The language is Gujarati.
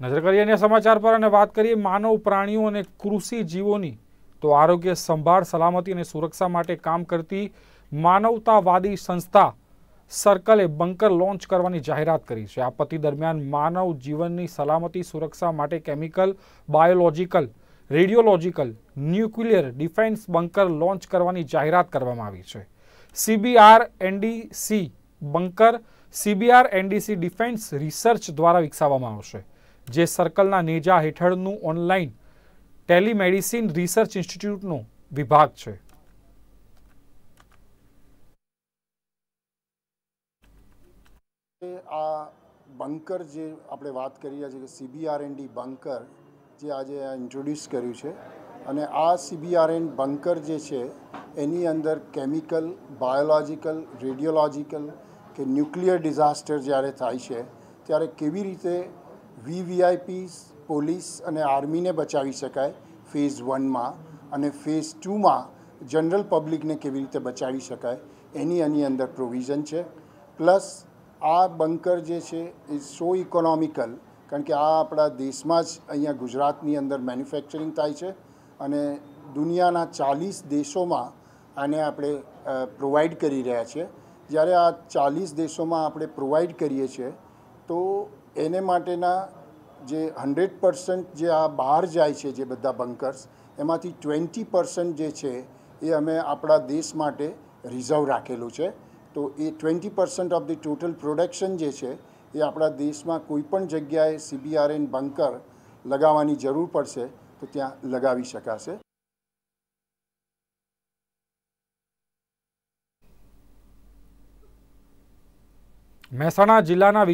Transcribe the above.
નજર કરીએ અન્ય સમાચાર પર અને વાત કરીએ માનવ પ્રાણીઓ અને કૃષિ જીવોની તો આરોગ્ય સંભાળ સલામતી અને સુરક્ષા માટે કામ કરતી માનવતાવાદી સંસ્થા સર્કલે બંકર લોન્ચ કરવાની જાહેરાત કરી છે આપત્તિ દરમિયાન માનવ જીવનની સલામતી સુરક્ષા માટે chemical biological radiological nuclear defence bunker launch કરવાની જાહેરાત કરવામાં આવી છે CBR NDC bunker CBR NDC defence research દ્વારા વિકસાવવામાં આવશે જે સર્કલના નેજા હેઠળનું ઓનલાઈન ટેલિમેડિસિન રિસર્ચ ઇન્સ્ટિટ્યૂટનો વિભાગ છે આ બંકર જે આપણે વાત કરી રહ્યા છીએ કે સીબીઆરએનડી બંકર જે આજે ઇન્ટ્રોડ્યુસ કર્યું છે અને આ સીબીઆરએન બંકર જે છે એની અંદર કેમિકલ બાયોલોજિકલ રેડિયોલોજિકલ કે ન્યુક્લિયર ડિઝાસ્ટર જ્યારે થાય છે ત્યારે કેવી રીતે વીવીઆઈપી પોલીસ અને આર્મીને બચાવી શકાય ફેઝ વનમાં અને ફેઝ ટુમાં જનરલ પબ્લિકને કેવી રીતે બચાવી શકાય એની આની અંદર પ્રોવિઝન છે પ્લસ આ બંકર જે છે એ સો ઇકોનોમિકલ કારણ કે આ આપણા દેશમાં જ અહીંયા ગુજરાતની અંદર મેન્યુફેક્ચરિંગ થાય છે અને દુનિયાના ચાલીસ દેશોમાં આને આપણે પ્રોવાઈડ કરી રહ્યા છીએ જ્યારે આ ચાલીસ દેશોમાં આપણે પ્રોવાઈડ કરીએ છીએ તો એને માટેના જે હંડ્રેડ પર્સન્ટ જે આ બહાર જાય છે જે બધા બંકર્સ એમાંથી ટ્વેન્ટી પર્સન્ટ જે છે એ અમે આપણા દેશ માટે રિઝર્વ રાખેલું છે તો એ twenty percent of the total production જે છે એ આપણા દેશમાં કોઈ પણ જગ્યાએ સીબીઆરએન બંકર લગાવવાની જરૂર પડશે તો ત્યાં લગાવી શકાશે મહેસાણા જિલ્લાના